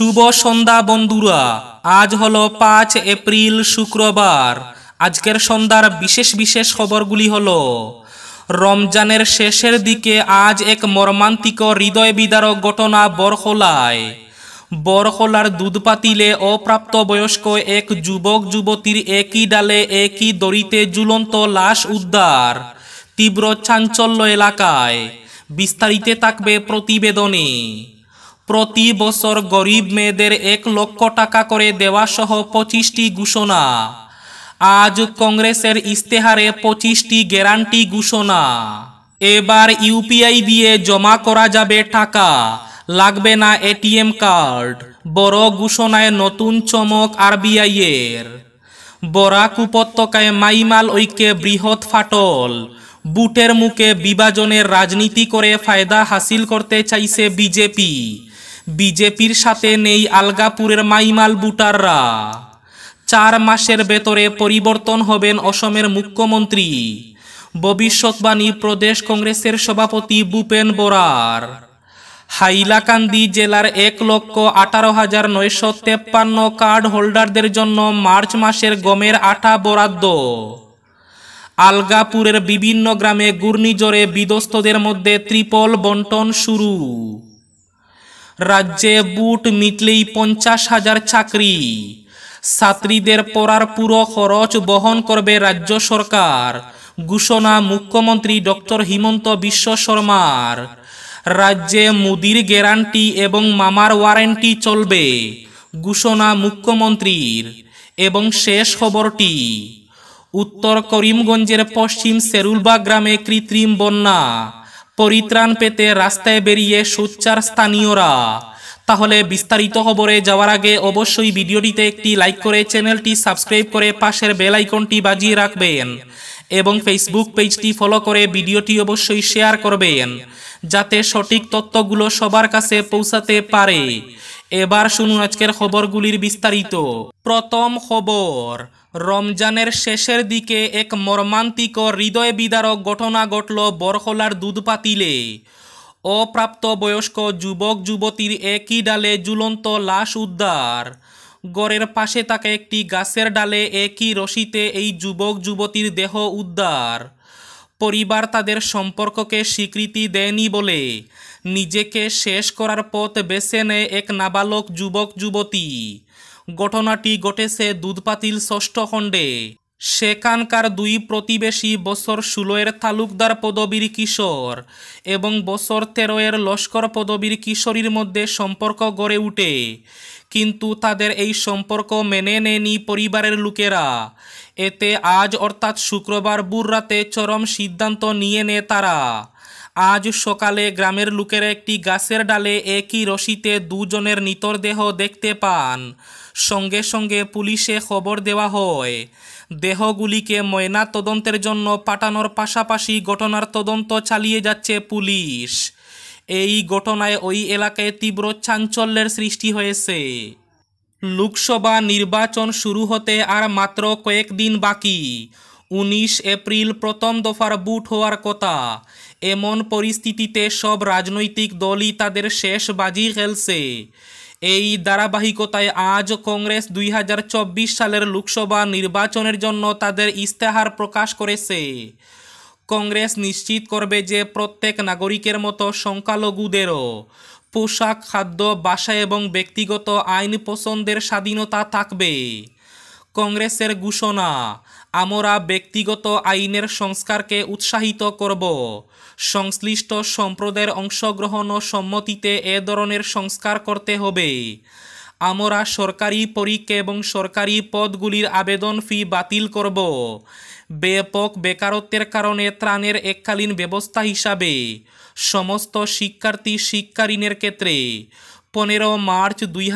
শুভ সন্ধ্যা বন্ধুরা আজ হলো পাঁচ এপ্রিল শুক্রবার আজকের সন্ধ্যার বিশেষ বিশেষ খবরগুলি হলো রমজানের শেষের দিকে আজ এক মর্মান্তিক হৃদয় বিদারক ঘটনা বরখোলায় বরখোলার দুধপাতিলে অপ্রাপ্ত বয়স্ক এক যুবক যুবতীর একই ডালে একই দড়িতে ঝুলন্ত লাশ উদ্ধার তীব্র চাঞ্চল্য এলাকায় বিস্তারিতে থাকবে প্রতিবেদনে প্রতি বছর গরিব মেয়েদের এক লক্ষ টাকা করে দেওয়া সহ পঁচিশটি ঘোষণা আজ কংগ্রেসের ইস্তেহারে পঁচিশটি গ্যারান্টি ঘোষণা এবার ইউপিআই দিয়ে জমা করা যাবে টাকা লাগবে না এটিএম কার্ড বড় ঘোষণায় নতুন চমক আরবিআইয়ের বরাক উপত্যকায় মাইমাল ঐক্যে বৃহৎ ফাটল বুটের মুখে বিভাজনের রাজনীতি করে ফায়দা হাসিল করতে চাইছে বিজেপি বিজেপির সাথে নেই আলগাপুরের মাইমাল বুটাররা চার মাসের ভেতরে পরিবর্তন হবেন অসমের মুখ্যমন্ত্রী ভবিষ্যৎবাণী প্রদেশ কংগ্রেসের সভাপতি ভূপেন বোরার হাইলাকান্দি জেলার এক লক্ষ আঠারো হাজার নয়শো তেপ্পান্ন কার্ড হোল্ডারদের জন্য মার্চ মাসের গমের আটা বরাদ্দ আলগাপুরের বিভিন্ন গ্রামে ঘূর্ণিঝড়ে বিধ্বস্তদের মধ্যে ত্রিপল বন্টন শুরু রাজ্যে বুট মিটলেই পঞ্চাশ হাজার চাকরি ছাত্রীদের পড়ার পুরো খরচ বহন করবে রাজ্য সরকার ঘোষণা মুখ্যমন্ত্রী ডক্টর হিমন্ত বিশ্ব শর্মার রাজ্যে মুদির গ্যারান্টি এবং মামার ওয়ারেন্টি চলবে ঘোষণা মুখ্যমন্ত্রীর এবং শেষ খবরটি উত্তর করিমগঞ্জের পশ্চিম সেরুলবা গ্রামে কৃত্রিম বন্যা পরিত্রাণ পেতে রাস্তায় বেরিয়ে সোচ্চার স্থানীয়রা তাহলে বিস্তারিত খবরে যাওয়ার আগে অবশ্যই ভিডিওটিতে একটি লাইক করে চ্যানেলটি সাবস্ক্রাইব করে পাশের বেল আইকনটি বাজিয়ে রাখবেন এবং ফেসবুক পেজটি ফলো করে ভিডিওটি অবশ্যই শেয়ার করবেন যাতে সঠিক তথ্যগুলো সবার কাছে পৌঁছাতে পারে এবার শুনুন আজকের খবরগুলির বিস্তারিত প্রথম খবর রমজানের শেষের দিকে এক মর্মান্তিক হৃদয় বিদারক ঘটনা ঘটল বরখলার দুধপাতিলে অপ্রাপ্ত বয়স্ক যুবক যুবতীর একই ডালে জুলন্ত লাশ উদ্ধার গড়ের পাশে তাকে একটি গাছের ডালে একই রশিতে এই যুবক যুবতীর দেহ উদ্ধার পরিবার তাদের সম্পর্ককে স্বীকৃতি দেয়নি বলে নিজেকে শেষ করার পথ বেছে নেয় এক নাবালক যুবক যুবতী ঘটনাটি ঘটেছে দুধপাতিল ষষ্ঠ খণ্ডে সেখানকার দুই প্রতিবেশী বছর ষোলোয়ের তালুকদার পদবীর কিশোর এবং বছর তেরোয়ের লস্কর পদবীর কিশোরীর মধ্যে সম্পর্ক গড়ে উঠে কিন্তু তাদের এই সম্পর্ক মেনে নেয়নি পরিবারের লোকেরা এতে আজ অর্থাৎ শুক্রবার বুররাতে রাতে চরম সিদ্ধান্ত নিয়ে নেয় তারা আজ সকালে গ্রামের লোকেরা একটি গাছের ডালে একই রশিতে দুজনের নিতরদেহ দেখতে পান সঙ্গে সঙ্গে পুলিশে খবর দেওয়া হয় দেহগুলিকে ময়না তদন্তের জন্য পাঠানোর পাশাপাশি ঘটনার তদন্ত চালিয়ে যাচ্ছে পুলিশ এই ঘটনায় ওই এলাকায় তীব্র চাঞ্চল্যের সৃষ্টি হয়েছে লোকসভা নির্বাচন শুরু হতে আর মাত্র কয়েকদিন বাকি উনিশ এপ্রিল প্রথম দফার বুট হওয়ার কথা এমন পরিস্থিতিতে সব রাজনৈতিক দলই তাদের শেষ বাজি খেলছে এই ধারাবাহিকতায় আজ কংগ্রেস দুই সালের লোকসভা নির্বাচনের জন্য তাদের ইস্তেহার প্রকাশ করেছে কংগ্রেস নিশ্চিত করবে যে প্রত্যেক নাগরিকের মতো সংখ্যালঘুদেরও পোশাক খাদ্য বাসা এবং ব্যক্তিগত আইন পছন্দের স্বাধীনতা থাকবে কংগ্রেসের ঘোষণা আমরা ব্যক্তিগত আইনের সংস্কারকে উৎসাহিত করব সংশ্লিষ্ট সম্প্রদায়ের অংশগ্রহণ ও সম্মতিতে এ ধরনের সংস্কার করতে হবে আমরা সরকারি পরীক্ষা এবং সরকারি পদগুলির আবেদন ফি বাতিল করব ব্যাপক বেকারত্বের কারণে ত্রাণের এককালীন ব্যবস্থা হিসাবে সমস্ত শিক্ষার্থী শিক্ষা ঋণের ক্ষেত্রে পনেরো মার্চ দুই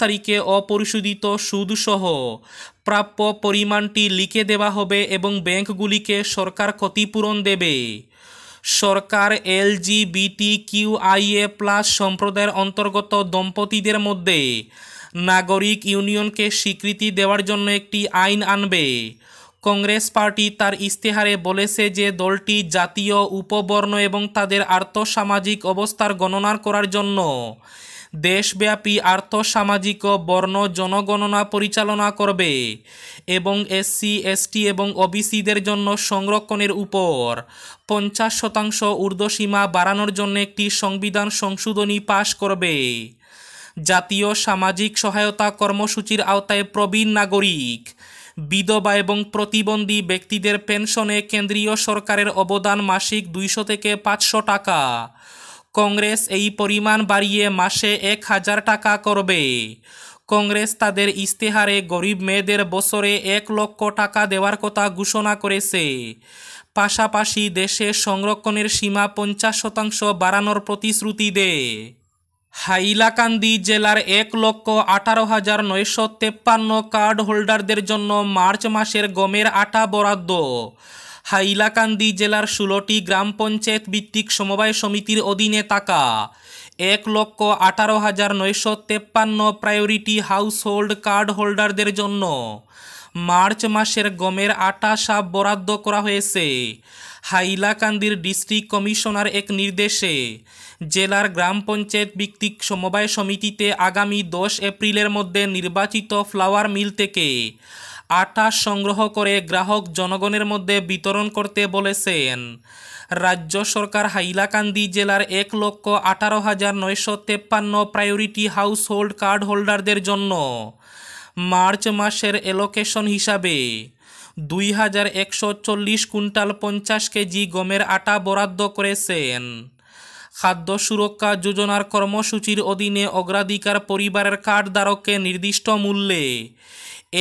তারিখে অপরিশোধিত সুদসহ প্রাপ্য পরিমাণটি লিখে দেওয়া হবে এবং ব্যাংকগুলিকে সরকার ক্ষতিপূরণ দেবে সরকার এল জিবিটি কিউআইএ প্লাস সম্প্রদায়ের অন্তর্গত দম্পতিদের মধ্যে নাগরিক ইউনিয়নকে স্বীকৃতি দেওয়ার জন্য একটি আইন আনবে কংগ্রেস পার্টি তার ইস্তেহারে বলেছে যে দলটি জাতীয় উপবর্ণ এবং তাদের আর্থসামাজিক অবস্থার গণনা করার জন্য দেশব্যাপী আর্থসামাজিক ও বর্ণ জনগণনা পরিচালনা করবে এবং এসসি এসটি এবং ওবিসিদের জন্য সংরক্ষণের উপর পঞ্চাশ শতাংশ ঊর্ধ্বসীমা বাড়ানোর জন্য একটি সংবিধান সংশোধনী পাশ করবে জাতীয় সামাজিক সহায়তা কর্মসূচির আওতায় প্রবীণ নাগরিক বিধবা এবং প্রতিবন্ধী ব্যক্তিদের পেনশনে কেন্দ্রীয় সরকারের অবদান মাসিক দুইশো থেকে পাঁচশো টাকা কংগ্রেস এই পরিমাণ বাড়িয়ে মাসে এক হাজার টাকা করবে কংগ্রেস তাদের ইস্তেহারে গরিব মেয়েদের বছরে এক লক্ষ টাকা দেওয়ার কথা ঘোষণা করেছে পাশাপাশি দেশে সংরক্ষণের সীমা পঞ্চাশ শতাংশ বাড়ানোর প্রতিশ্রুতি দেয় হাইলাকান্দি জেলার এক লক্ষ আঠারো হাজার নয়শো তেপ্পান্ন কার্ড হোল্ডারদের জন্য মার্চ মাসের গমের আটা বরাদ্দ হাইলাকান্দি জেলার ষোলোটি গ্রাম পঞ্চায়েত ভিত্তিক সমবায় সমিতির অধীনে থাকা এক লক্ষ আঠারো হাজার নয়শো তেপ্পান্ন প্রায়োরিটি হাউসহোল্ড কার্ড হোল্ডারদের জন্য মার্চ মাসের গমের আটা সাপ বরাদ্দ করা হয়েছে হাইলাকান্দির ডিস্ট্রিক্ট কমিশনার এক নির্দেশে জেলার গ্রাম পঞ্চায়েত ভিত্তিক সমবায় সমিতিতে আগামী দশ এপ্রিলের মধ্যে নির্বাচিত ফ্লাওয়ার মিল থেকে আটা সংগ্রহ করে গ্রাহক জনগণের মধ্যে বিতরণ করতে বলেছেন রাজ্য সরকার হাইলাকান্দি জেলার এক লক্ষ আঠারো হাজার নয়শো তেপ্পান্ন প্রায়োরিটি হাউসহোল্ড কার্ড হোল্ডারদের জন্য মার্চ মাসের এলোকেশন হিসাবে দুই হাজার একশো চল্লিশ কুইন্টাল পঞ্চাশ কেজি গমের আটা বরাদ্দ করেছেন খাদ্য সুরক্ষা যোজনার কর্মসূচির অধীনে অগ্রাধিকার পরিবারের কার্ডধারককে নির্দিষ্ট মূল্যে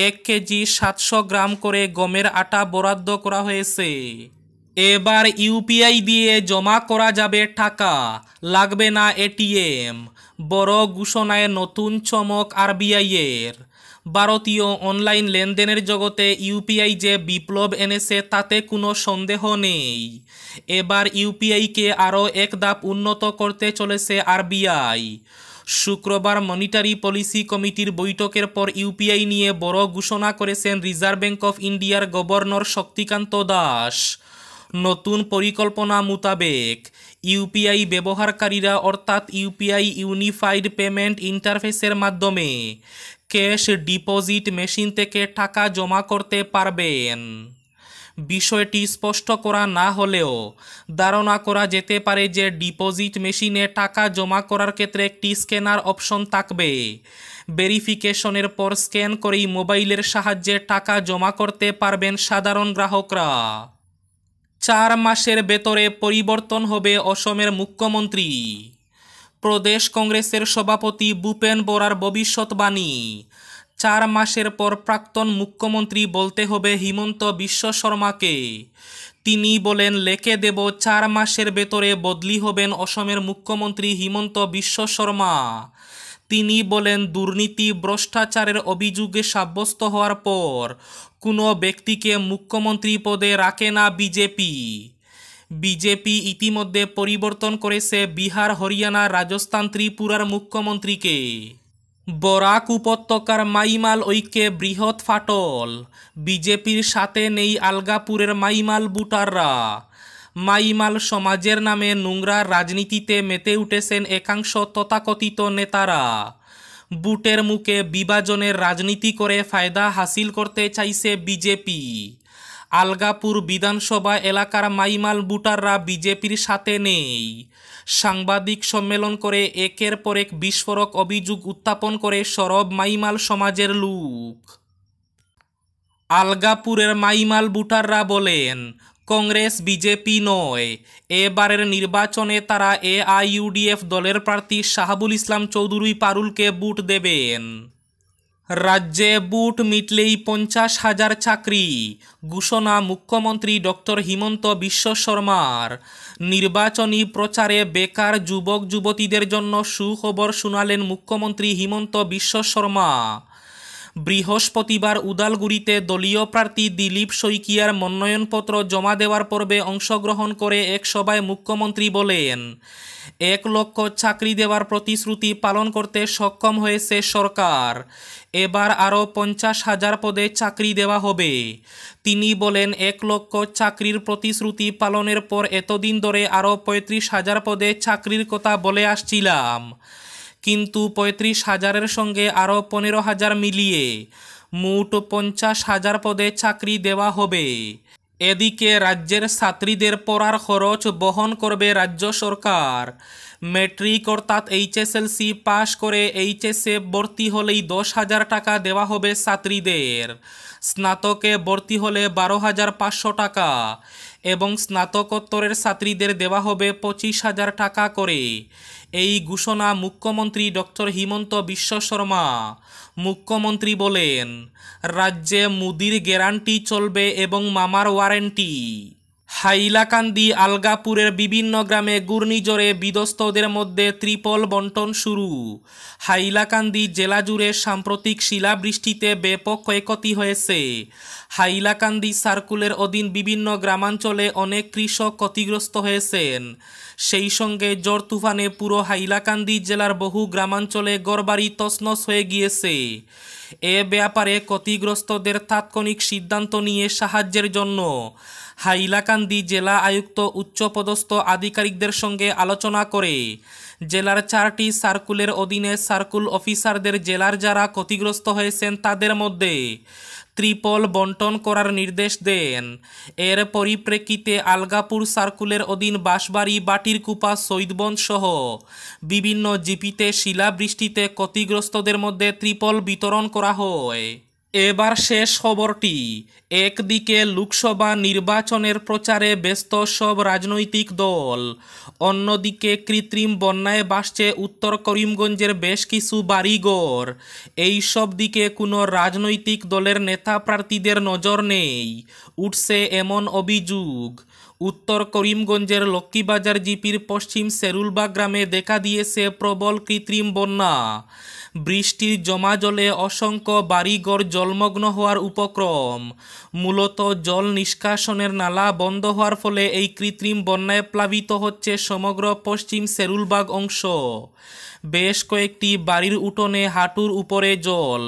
এক কেজি সাতশো গ্রাম করে গমের আটা বরাদ্দ করা হয়েছে এবার ইউপিআই দিয়ে জমা করা যাবে টাকা লাগবে না এটিএম বড় ঘোষণায় নতুন চমক আরবিআইয়ের ভারতীয় অনলাইন লেনদেনের জগতে ইউপিআই যে বিপ্লব এনেছে তাতে কোনো সন্দেহ নেই এবার ইউপিআইকে আরও এক ধাপ উন্নত করতে চলেছে আরবিআই শুক্রবার মনিটারি পলিসি কমিটির বৈঠকের পর ইউপিআই নিয়ে বড় ঘোষণা করেছেন রিজার্ভ ব্যাঙ্ক অফ ইন্ডিয়ার গভর্নর শক্তিকান্ত দাস নতুন পরিকল্পনা মোতাবেক ইউপিআই ব্যবহারকারীরা অর্থাৎ ইউপিআই ইউনিফাইড পেমেন্ট ইন্টারফেসের মাধ্যমে ক্যাশ ডিপোজিট মেশিন থেকে টাকা জমা করতে পারবেন বিষয়টি স্পষ্ট করা না হলেও ধারণা করা যেতে পারে যে ডিপোজিট মেশিনে টাকা জমা করার ক্ষেত্রে একটি স্ক্যানার অপশন থাকবে ভেরিফিকেশনের পর স্ক্যান করেই মোবাইলের সাহায্যে টাকা জমা করতে পারবেন সাধারণ গ্রাহকরা চার মাসের ভেতরে পরিবর্তন হবে অসমের মুখ্যমন্ত্রী প্রদেশ কংগ্রেসের সভাপতি ভূপেন বরার ভবিষ্যৎবাণী চার মাসের পর প্রাক্তন মুখ্যমন্ত্রী বলতে হবে হিমন্ত বিশ্ব শর্মাকে তিনি বলেন লেখে দেব চার মাসের ভেতরে বদলি হবেন অসমের মুখ্যমন্ত্রী হিমন্ত বিশ্ব শর্মা তিনি বলেন দুর্নীতি ভ্রষ্টাচারের অভিযোগে সাব্যস্ত হওয়ার পর কোনো ব্যক্তিকে মুখ্যমন্ত্রী পদে রাখে না বিজেপি বিজেপি ইতিমধ্যে পরিবর্তন করেছে বিহার হরিয়ানা রাজস্থান ত্রিপুরার মুখ্যমন্ত্রীকে বরাক উপত্যকার মাইমাল ঐক্যে বৃহৎ ফাটল বিজেপির সাথে নেই আলগাপুরের মাইমাল বুটাররা মাইমাল সমাজের নামে নোংরা রাজনীতিতে মেতে উঠেছেন একাংশ তথাকথিত নেতারা বুটের মুখে বিভাজনের রাজনীতি করে ফায়দা হাসিল করতে চাইছে বিজেপি আলগাপুর বিধানসভা এলাকার মাইমাল বুটাররা বিজেপির সাথে নেই সাংবাদিক সম্মেলন করে একের পর এক বিস্ফোরক অভিযোগ উত্থাপন করে সরব মাইমাল সমাজের লোক আলগাপুরের মাইমাল বুটাররা বলেন কংগ্রেস বিজেপি নয় এবারের নির্বাচনে তারা এআইউডিএফ দলের প্রার্থী শাহাবুল ইসলাম চৌধুরী পারুলকে বুট দেবেন রাজ্যে বুট মিটলেই পঞ্চাশ হাজার চাকরি ঘোষণা মুখ্যমন্ত্রী ডক্টর হিমন্ত বিশ্ব শর্মার নির্বাচনী প্রচারে বেকার যুবক যুবতীদের জন্য সুখবর শোনালেন মুখ্যমন্ত্রী হিমন্ত বিশ্ব শর্মা বৃহস্পতিবার উদালগুড়িতে দলীয় প্রার্থী দিলীপ শইকিয়ার মনোনয়নপত্র জমা দেওয়ার পর্বে অংশগ্রহণ করে এক সভায় মুখ্যমন্ত্রী বলেন এক লক্ষ চাকরি দেওয়ার প্রতিশ্রুতি পালন করতে সক্ষম হয়েছে সরকার এবার আরও পঞ্চাশ হাজার পদে চাকরি দেওয়া হবে তিনি বলেন এক লক্ষ চাকরির প্রতিশ্রুতি পালনের পর এতদিন ধরে আরও পঁয়ত্রিশ হাজার পদে চাকরির কথা বলে আসছিলাম কিন্তু পঁয়ত্রিশ হাজারের সঙ্গে আরও পনেরো হাজার মিলিয়ে মোট পঞ্চাশ হাজার পদে চাকরি দেওয়া হবে এদিকে রাজ্যের ছাত্রীদের পড়ার খরচ বহন করবে রাজ্য সরকার মেট্রিক অর্থাৎ এইচএসএলসি পাশ করে এইচএসএ ভর্তি হলেই দশ হাজার টাকা দেওয়া হবে ছাত্রীদের স্নাতকে ভর্তি হলে বারো হাজার পাঁচশো টাকা এবং স্নাতকোত্তরের ছাত্রীদের দেওয়া হবে পঁচিশ হাজার টাকা করে এই ঘোষণা মুখ্যমন্ত্রী ডক্টর হিমন্ত বিশ্ব শর্মা মুখ্যমন্ত্রী বলেন রাজ্যে মুদির গ্যারান্টি চলবে এবং মামার ওয়ারেন্টি হাইলাকান্দি আলগাপুরের বিভিন্ন গ্রামে ঘূর্ণিঝড়ে বিধ্বস্তদের মধ্যে ত্রিপল বন্টন শুরু হাইলাকান্দি জেলা জুড়ে সাম্প্রতিক শিলাবৃষ্টিতে ব্যাপক ক্ষয়ক্ষতি হয়েছে হাইলাকান্দি সার্কুলের অধীন বিভিন্ন গ্রামাঞ্চলে অনেক কৃষক ক্ষতিগ্রস্ত হয়েছেন সেই সঙ্গে জ্বর তুফানে পুরো হাইলাকান্দি জেলার বহু গ্রামাঞ্চলে গড়বাড়ি তসনস হয়ে গিয়েছে এ ব্যাপারে ক্ষতিগ্রস্তদের তাৎক্ষণিক সিদ্ধান্ত নিয়ে সাহায্যের জন্য হাইলাকান্দি জেলা আয়ুক্ত উচ্চপদস্থ আধিকারিকদের সঙ্গে আলোচনা করে জেলার চারটি সার্কুলের অধীনে সার্কুল অফিসারদের জেলার যারা ক্ষতিগ্রস্ত হয়েছেন তাদের মধ্যে ত্রিপল বন্টন করার নির্দেশ দেন এর পরিপ্রেক্ষিতে আলগাপুর সার্কুলের অধীন বাঁশবাড়ি বাটিরকুপা সৈদবন্দ সহ বিভিন্ন জিপিতে শিলাবৃষ্টিতে ক্ষতিগ্রস্তদের মধ্যে ত্রিপল বিতরণ করা হয় এবার শেষ খবরটি একদিকে লোকসভা নির্বাচনের প্রচারে ব্যস্ত সব রাজনৈতিক দল অন্যদিকে কৃত্রিম বন্যায় বাসছে উত্তর করিমগঞ্জের বেশ কিছু বাড়িঘর এই সব দিকে কোনো রাজনৈতিক দলের নেতা প্রার্থীদের নজর নেই উঠছে এমন অভিযোগ উত্তর করিমগঞ্জের লক্ষ্মীবাজার জিপির পশ্চিম সেরুলবা গ্রামে দেখা দিয়েছে প্রবল কৃত্রিম বন্যা বৃষ্টির জমা জলে অসংখ্য বাড়িঘর জলমগ্ন হওয়ার উপক্রম মূলত জল নিষ্কাশনের নালা বন্ধ হওয়ার ফলে এই কৃত্রিম বন্যায় প্লাবিত হচ্ছে সমগ্র পশ্চিম সেরুলবাগ অংশ বেশ কয়েকটি বাড়ির উঠোনে হাঁটুর উপরে জল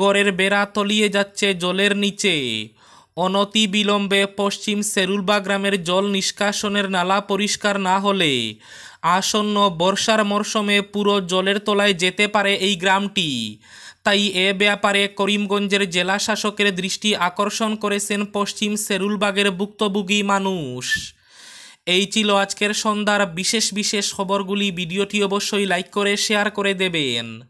গড়ের বেড়া তলিয়ে যাচ্ছে জলের নিচে অনতিবিলম্বে পশ্চিম সেরুলবা গ্রামের জল নিষ্কাশনের নালা পরিষ্কার না হলে আসন্ন বর্ষার মরশুমে পুরো জলের তলায় যেতে পারে এই গ্রামটি তাই এ ব্যাপারে করিমগঞ্জের জেলা শাসকের দৃষ্টি আকর্ষণ করেছেন পশ্চিম সেরুলবাগের ভুক্তভোগী মানুষ এই ছিল আজকের সন্ধ্যার বিশেষ বিশেষ খবরগুলি ভিডিওটি অবশ্যই লাইক করে শেয়ার করে দেবেন